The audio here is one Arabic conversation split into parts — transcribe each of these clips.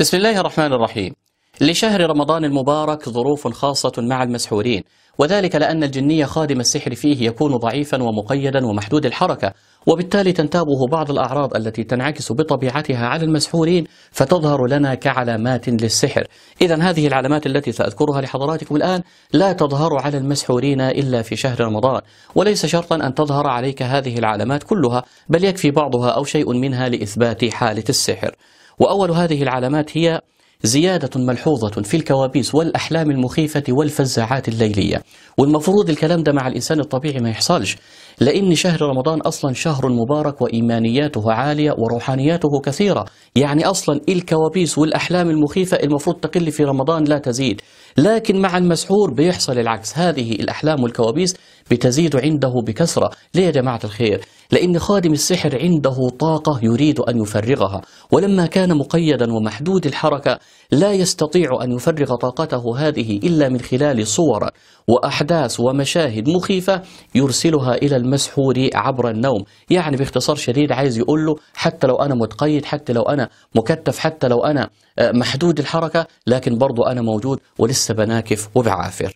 بسم الله الرحمن الرحيم لشهر رمضان المبارك ظروف خاصة مع المسحورين وذلك لأن الجني خادم السحر فيه يكون ضعيفا ومقيدا ومحدود الحركة وبالتالي تنتابه بعض الأعراض التي تنعكس بطبيعتها على المسحورين فتظهر لنا كعلامات للسحر إذا هذه العلامات التي سأذكرها لحضراتكم الآن لا تظهر على المسحورين إلا في شهر رمضان وليس شرطا أن تظهر عليك هذه العلامات كلها بل يكفي بعضها أو شيء منها لإثبات حالة السحر وأول هذه العلامات هي زيادة ملحوظة في الكوابيس والأحلام المخيفة والفزاعات الليلية والمفروض الكلام ده مع الإنسان الطبيعي ما يحصلش لأن شهر رمضان أصلا شهر مبارك وإيمانياته عالية وروحانياته كثيرة يعني أصلا الكوابيس والأحلام المخيفة المفروض تقل في رمضان لا تزيد لكن مع المسحور بيحصل العكس هذه الأحلام والكوابيس بتزيد عنده بكثرة ليه يا جماعة الخير لأن خادم السحر عنده طاقة يريد أن يفرغها ولما كان مقيدا ومحدود الحركة لا يستطيع أن يفرغ طاقته هذه إلا من خلال صور وأحداث ومشاهد مخيفة يرسلها إلى المسحور عبر النوم يعني باختصار شديد عايز يقول له حتى لو أنا متقيد حتى لو أنا مكتف حتى لو أنا آه، محدود الحركة لكن برضو أنا موجود ولسه بناكف وبعافر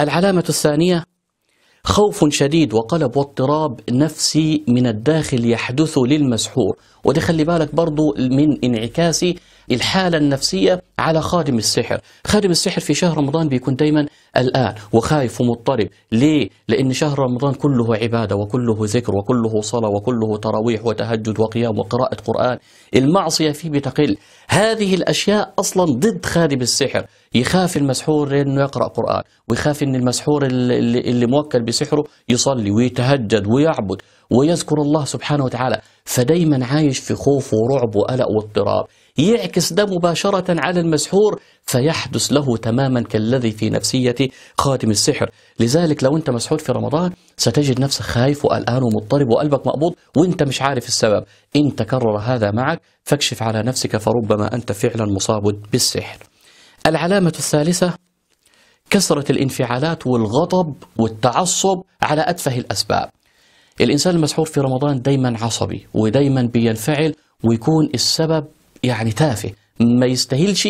العلامة الثانية خوف شديد وقلب واضطراب نفسي من الداخل يحدث للمسحور وده خلي بالك برضو من انعكاسي الحالة النفسية على خادم السحر خادم السحر في شهر رمضان بيكون دايما الآن وخايف ومضطرب ليه؟ لأن شهر رمضان كله عبادة وكله ذكر وكله صلاة وكله تراويح وتهجد وقيام وقراءة قرآن المعصية فيه بتقل هذه الأشياء أصلا ضد خادم السحر يخاف المسحور انه يقرا قران ويخاف ان المسحور اللي, اللي موكل بسحره يصلي ويتهجد ويعبد ويذكر الله سبحانه وتعالى فدايما عايش في خوف ورعب وقلق واضطراب يعكس ده مباشرة على المسحور فيحدث له تماما كالذي في نفسية خاتم السحر لذلك لو أنت مسحور في رمضان ستجد نفسك خايف وقلقان ومضطرب وقلبك مقبوض وأنت مش عارف السبب إن تكرر هذا معك فاكشف على نفسك فربما أنت فعلا مصاب بالسحر العلامة الثالثة كثرة الانفعالات والغضب والتعصب على أتفه الأسباب الإنسان المسحور في رمضان دايما عصبي ودايما بينفعل ويكون السبب يعني تافه ما يستاهلش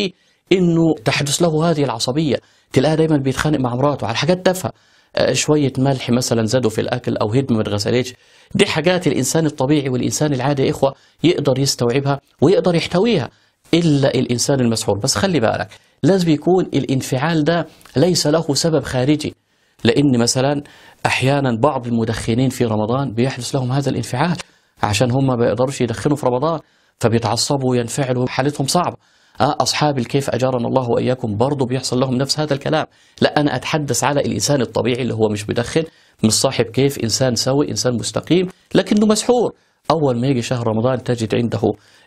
انه تحدث له هذه العصبيه تلاقيه دايما بيتخانق مع مراته على حاجات تافهه آه، شويه ملح مثلا زادوا في الاكل او هدم ما اتغسلتش دي حاجات الانسان الطبيعي والانسان العادي يا اخوه يقدر يستوعبها ويقدر يحتويها الا الانسان المسحور بس خلي بالك لازم يكون الانفعال ده ليس له سبب خارجي لان مثلا احيانا بعض المدخنين في رمضان بيحدث لهم هذا الانفعال عشان هم ما بيقدروش يدخنوا في رمضان فبيتعصبوا وينفعلوا حالتهم صعبه آه، أصحاب الكيف أجارنا الله وإياكم برضه بيحصل لهم نفس هذا الكلام لا أنا أتحدث على الإنسان الطبيعي اللي هو مش بدخن مش صاحب كيف إنسان سوي إنسان مستقيم لكنه مسحور أول ما يجي شهر رمضان تجد عنده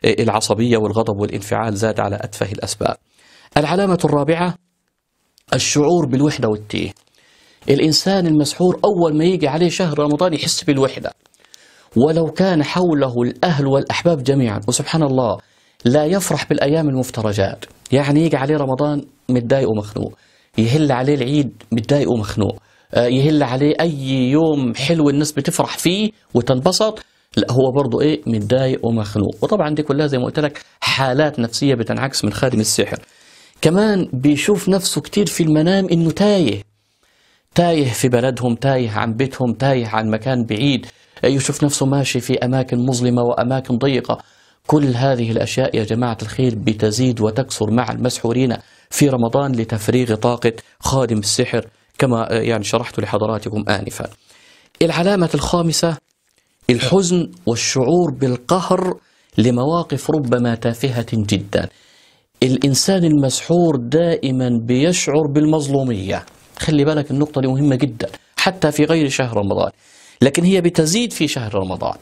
آه، العصبية والغضب والانفعال زاد على أتفه الأسباب العلامة الرابعة الشعور بالوحدة والتيه الإنسان المسحور أول ما يجي عليه شهر رمضان يحس بالوحدة ولو كان حوله الأهل والأحباب جميعا وسبحان الله لا يفرح بالأيام المفترجات يعني يجي عليه رمضان متضايق ومخنوق يهل عليه العيد متضايق ومخنوق آه، يهل عليه أي يوم حلو الناس بتفرح فيه وتنبسط لا هو برضه ايه متضايق ومخنوق وطبعا دي كلها زي ما قلت لك حالات نفسيه بتنعكس من خادم السحر كمان بيشوف نفسه كتير في المنام انه تايه تايه في بلدهم تايه عن بيتهم تايه عن مكان بعيد يشوف نفسه ماشي في أماكن مظلمة وأماكن ضيقة كل هذه الأشياء يا جماعة الخير بتزيد وتكثر مع المسحورين في رمضان لتفريغ طاقة خادم السحر كما يعني شرحت لحضراتكم آنفا العلامة الخامسة الحزن والشعور بالقهر لمواقف ربما تافهة جدا الإنسان المسحور دائما بيشعر بالمظلومية خلي بالك النقطة دي مهمة جدا حتى في غير شهر رمضان لكن هي بتزيد في شهر رمضان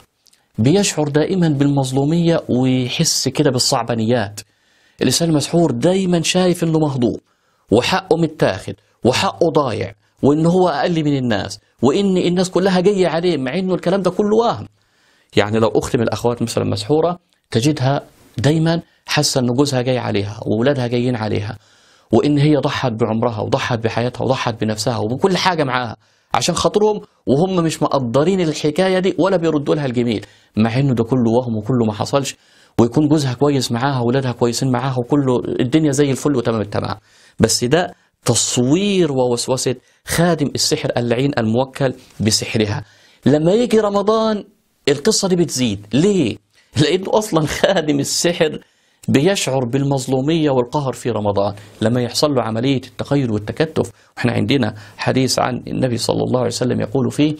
بيشعر دائما بالمظلومية ويحس كده بالصعبانيات الإنسان المسحور دايما شايف إنه مهضوم وحقه متاخد وحقه ضايع وإن هو أقل من الناس وإن الناس كلها جاية عليه مع إنه الكلام ده كله وهم يعني لو أخت من الأخوات مثلا مسحورة تجدها دايما حاسة إن جوزها جاي عليها وأولادها جايين عليها وإن هي ضحت بعمرها وضحت بحياتها وضحت بنفسها وبكل حاجة معاها عشان خاطرهم وهم مش مقدرين الحكايه دي ولا بيردوا لها الجميل مع انه ده كله وهم وكله ما حصلش ويكون جوزها كويس معاها واولادها كويسين معاها وكله الدنيا زي الفل وتمام التمام بس ده تصوير ووسوسه خادم السحر اللعين الموكل بسحرها لما يجي رمضان القصه دي بتزيد ليه لانه اصلا خادم السحر بيشعر بالمظلومية والقهر في رمضان لما يحصل له عملية التخيل والتكتف وإحنا عندنا حديث عن النبي صلى الله عليه وسلم يقول فيه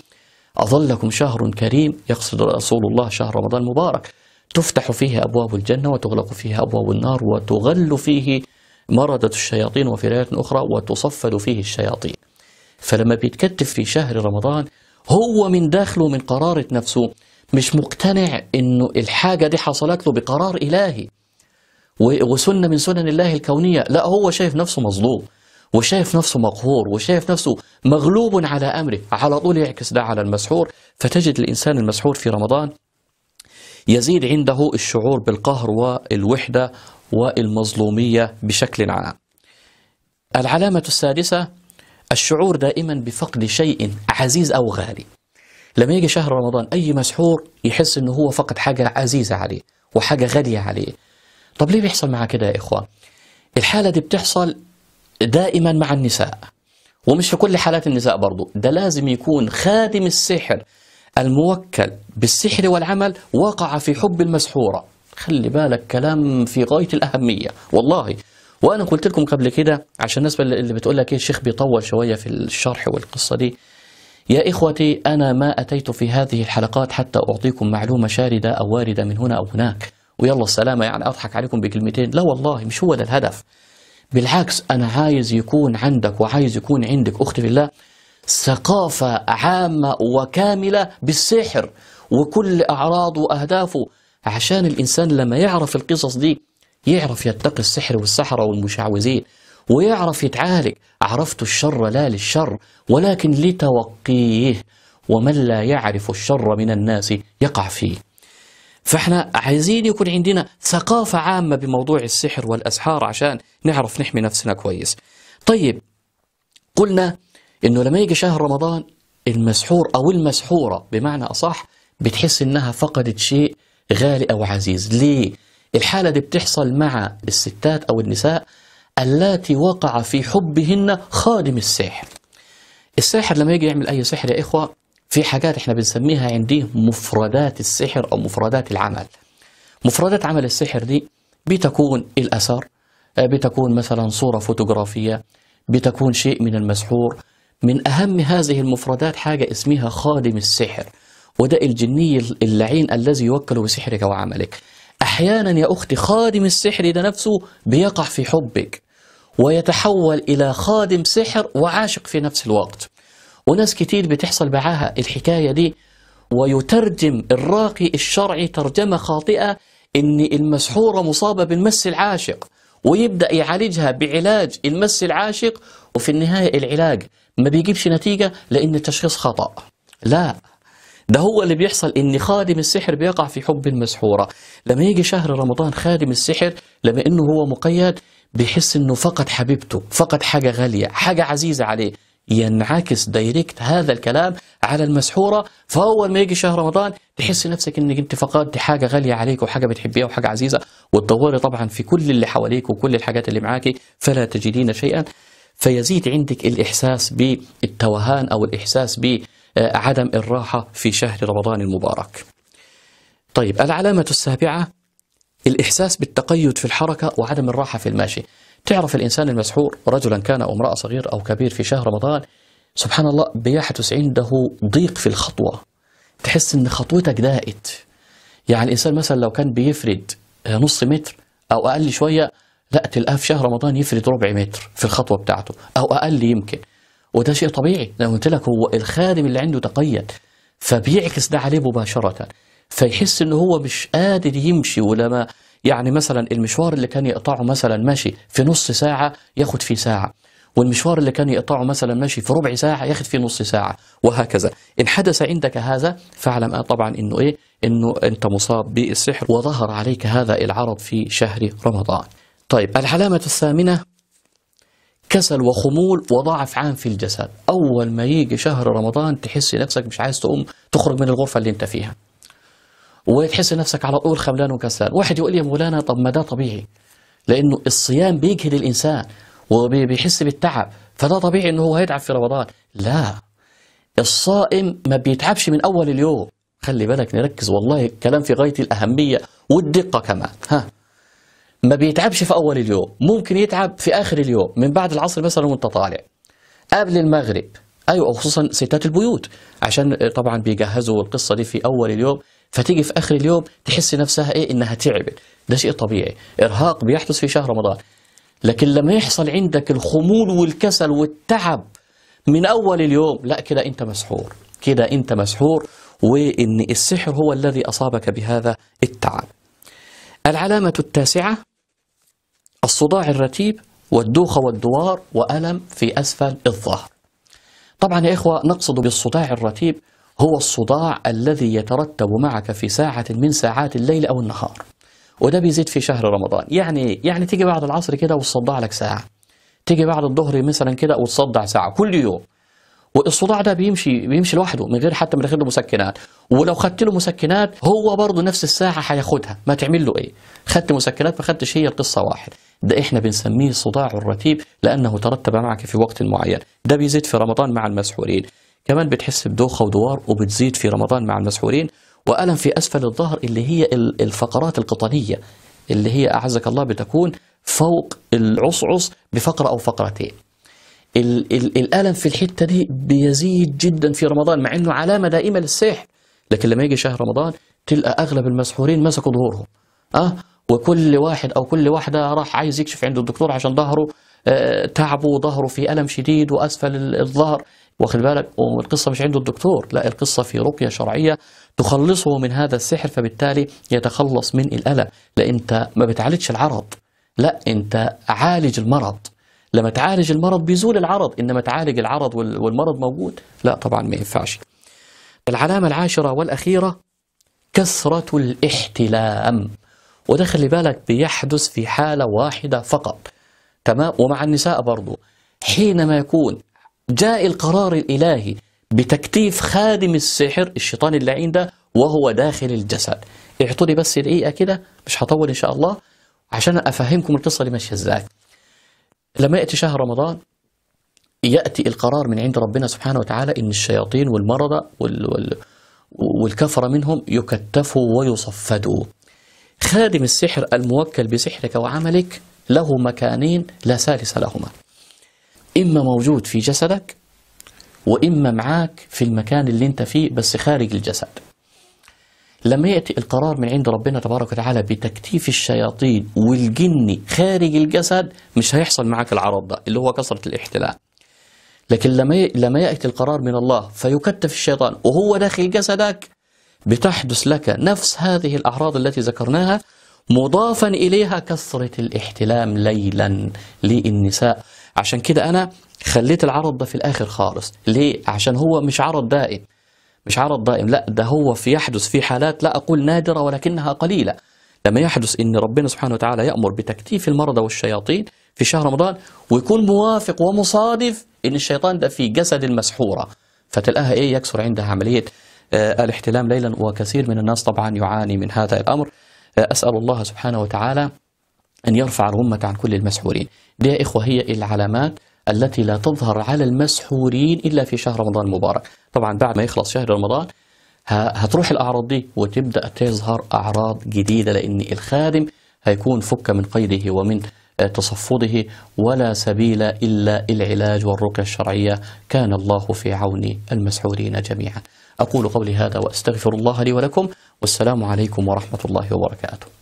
أظلكم شهر كريم يقصد رسول الله شهر رمضان مبارك تفتح فيه أبواب الجنة وتغلق فيه أبواب النار وتغل فيه مردة الشياطين وفي رواية أخرى وتصفد فيه الشياطين فلما بيتكتف في شهر رمضان هو من داخله من قرارة نفسه مش مقتنع انه الحاجة دي حصلت له بقرار الهي وسنة من سنن الله الكونية لا هو شايف نفسه مظلوم وشايف نفسه مقهور وشايف نفسه مغلوب على أمره على طول يعكس ده على المسحور فتجد الإنسان المسحور في رمضان يزيد عنده الشعور بالقهر والوحدة والمظلومية بشكل عام العلامة السادسة الشعور دائما بفقد شيء عزيز أو غالي لما يجي شهر رمضان أي مسحور يحس أنه هو فقد حاجة عزيزة عليه وحاجة غالية عليه طب ليه بيحصل معها كده يا إخوان الحالة دي بتحصل دائما مع النساء ومش في كل حالات النساء برضو ده لازم يكون خادم السحر الموكل بالسحر والعمل وقع في حب المسحورة خلي بالك كلام في غاية الأهمية والله وأنا قلت لكم قبل كده عشان الناس اللي بتقول لك إيه الشيخ بيطول شوية في الشرح والقصة دي يا إخوتي أنا ما أتيت في هذه الحلقات حتى أعطيكم معلومة شاردة أو واردة من هنا أو هناك ويلا السلامة يعني أضحك عليكم بكلمتين لا والله مش هو ده الهدف بالعكس أنا عايز يكون عندك وعايز يكون عندك أختي في الله ثقافة عامة وكاملة بالسحر وكل أعراضه وأهدافه عشان الإنسان لما يعرف القصص دي يعرف يتقي السحر والسحرة والمشعوذين ويعرف يتعالج عرفت الشر لا للشر ولكن لتوقيه ومن لا يعرف الشر من الناس يقع فيه فاحنا عايزين يكون عندنا ثقافة عامة بموضوع السحر والأسحار عشان نعرف نحمي نفسنا كويس طيب قلنا انه لما يجي شهر رمضان المسحور او المسحورة بمعنى اصح بتحس انها فقدت شيء غالي او عزيز ليه؟ الحالة دي بتحصل مع الستات او النساء اللاتي وقع في حبهن خادم السحر الساحر لما يجي يعمل اي سحر يا اخوة في حاجات احنا بنسميها عندي مفردات السحر او مفردات العمل مفردات عمل السحر دي بتكون الاثر آه، بتكون مثلا صوره فوتوغرافيه بتكون شيء من المسحور من اهم هذه المفردات حاجه اسمها خادم السحر وده الجني اللعين الذي يوكل بسحرك وعملك احيانا يا اختي خادم السحر ده نفسه بيقع في حبك ويتحول الى خادم سحر وعاشق في نفس الوقت وناس كتير بتحصل معاها الحكاية دي ويترجم الراقي الشرعي ترجمة خاطئة إن المسحورة مصابة بالمس العاشق ويبدأ يعالجها بعلاج المس العاشق وفي النهاية العلاج ما بيجيبش نتيجة لأن التشخيص خطأ لا ده هو اللي بيحصل ان خادم السحر بيقع في حب المسحوره لما يجي شهر رمضان خادم السحر لما انه هو مقيد بيحس انه فقد حبيبته فقد حاجه غاليه حاجه عزيزه عليه ينعكس دايركت هذا الكلام على المسحوره فاول ما يجي شهر رمضان تحس نفسك انك انت فقدت حاجه غاليه عليك وحاجه بتحبيها وحاجه عزيزه وتدوري طبعا في كل اللي حواليك وكل الحاجات اللي معاكي فلا تجدين شيئا فيزيد عندك الاحساس بالتوهان او الاحساس بعدم الراحه في شهر رمضان المبارك. طيب العلامه السابعه الإحساس بالتقيد في الحركة وعدم الراحة في المشي تعرف الإنسان المسحور رجلا كان أو امرأة صغير أو كبير في شهر رمضان سبحان الله بيحدث عنده ضيق في الخطوة تحس إن خطوتك دائت يعني الإنسان مثلا لو كان بيفرد آه، نص متر أو أقل شوية لا تلقاه في شهر رمضان يفرد ربع متر في الخطوة بتاعته أو أقل يمكن وده شيء طبيعي لو قلت لك هو الخادم اللي عنده تقيد فبيعكس ده عليه مباشرة فيحس ان هو مش قادر يمشي ولما يعني مثلا المشوار اللي كان يقطعه مثلا ماشي في نص ساعه ياخد فيه ساعه والمشوار اللي كان يقطعه مثلا ماشي في ربع ساعه ياخد فيه نص ساعه وهكذا ان حدث عندك هذا فاعلم آه طبعا انه ايه انه انت مصاب بالسحر وظهر عليك هذا العرض في شهر رمضان طيب العلامه الثامنه كسل وخمول وضعف عام في الجسد اول ما يجي شهر رمضان تحس نفسك مش عايز تقوم تخرج من الغرفه اللي انت فيها وتحس نفسك على طول خملان وكسلان واحد يقول لي يا مولانا طب ما ده طبيعي لأنه الصيام بيجهد الإنسان وبيحس بالتعب فده طبيعي أنه هو هيتعب في رمضان لا الصائم ما بيتعبش من أول اليوم خلي بالك نركز والله الكلام في غاية الأهمية والدقة كمان ها ما بيتعبش في أول اليوم ممكن يتعب في آخر اليوم من بعد العصر مثلا وانت طالع قبل المغرب أيوة خصوصا ستات البيوت عشان طبعا بيجهزوا القصة دي في أول اليوم فتيجي في اخر اليوم تحس نفسها ايه انها تعبت ده شيء طبيعي ارهاق بيحدث في شهر رمضان لكن لما يحصل عندك الخمول والكسل والتعب من اول اليوم لا كده انت مسحور كده انت مسحور وان السحر هو الذي اصابك بهذا التعب العلامه التاسعه الصداع الرتيب والدوخه والدوار والم في اسفل الظهر طبعا يا اخوه نقصد بالصداع الرتيب هو الصداع الذي يترتب معك في ساعة من ساعات الليل أو النهار وده بيزيد في شهر رمضان يعني يعني تيجي بعد العصر كده وتصدع لك ساعة تيجي بعد الظهر مثلا كده وتصدع ساعة كل يوم والصداع ده بيمشي بيمشي لوحده من غير حتى ما تاخد له مسكنات ولو خدت له مسكنات هو برضه نفس الساعه هياخدها ما تعمل له ايه خدت مسكنات ما خدتش هي القصه واحد ده احنا بنسميه الصداع الرتيب لانه ترتب معك في وقت معين ده بيزيد في رمضان مع المسحورين كمان بتحس بدوخة ودوار وبتزيد في رمضان مع المسحورين وألم في أسفل الظهر اللي هي الفقرات القطنية اللي هي أعزك الله بتكون فوق العصعص بفقرة أو فقرتين الـ الـ الألم في الحتة دي بيزيد جدا في رمضان مع أنه علامة دائمة للسحر لكن لما يجي شهر رمضان تلقى أغلب المسحورين مسكوا ظهورهم أه وكل واحد أو كل واحدة راح عايز يكشف عند الدكتور عشان ظهره آه، تعبه وظهره في ألم شديد وأسفل الظهر واخد بالك والقصة مش عند الدكتور لا القصة في رقية شرعية تخلصه من هذا السحر فبالتالي يتخلص من الألم لا أنت ما بتعالجش العرض لا أنت عالج المرض لما تعالج المرض بيزول العرض إنما تعالج العرض والمرض موجود لا طبعا ما ينفعش العلامة العاشرة والأخيرة كثرة الاحتلام وده خلي بالك بيحدث في حالة واحدة فقط تمام ومع النساء برضه حينما يكون جاء القرار الإلهي بتكتيف خادم السحر الشيطان اللعين ده وهو داخل الجسد اعطوني بس دقيقة كده مش هطول إن شاء الله عشان أفهمكم القصة اللي ماشية إزاي لما يأتي شهر رمضان يأتي القرار من عند ربنا سبحانه وتعالى إن الشياطين والمرضى وال... وال... والكفرة منهم يكتفوا ويصفدوا خادم السحر الموكل بسحرك وعملك له مكانين لا ثالث لهما إما موجود في جسدك وإما معاك في المكان اللي أنت فيه بس خارج الجسد لما يأتي القرار من عند ربنا تبارك وتعالى بتكتيف الشياطين والجن خارج الجسد مش هيحصل معاك العرض ده اللي هو كسرة الاحتلال لكن لما لما يأتي القرار من الله فيكتف الشيطان وهو داخل جسدك بتحدث لك نفس هذه الأعراض التي ذكرناها مضافا إليها كثرة الاحتلام ليلا للنساء عشان كده انا خليت العرض ده في الاخر خالص ليه عشان هو مش عرض دائم مش عرض دائم لا ده هو في يحدث في حالات لا اقول نادره ولكنها قليله لما يحدث ان ربنا سبحانه وتعالى يامر بتكتيف المرضى والشياطين في شهر رمضان ويكون موافق ومصادف ان الشيطان ده في جسد المسحوره فتلقاها ايه يكسر عندها عمليه آه الاحتلام ليلا وكثير من الناس طبعا يعاني من هذا الامر آه اسال الله سبحانه وتعالى ان يرفع الغمه عن كل المسحورين دي يا إخوة هي العلامات التي لا تظهر على المسحورين إلا في شهر رمضان المبارك طبعا بعد ما يخلص شهر رمضان هتروح الأعراض دي وتبدأ تظهر أعراض جديدة لأن الخادم هيكون فك من قيده ومن تصفده ولا سبيل إلا العلاج والرقية الشرعية كان الله في عون المسحورين جميعا أقول قولي هذا وأستغفر الله لي ولكم والسلام عليكم ورحمة الله وبركاته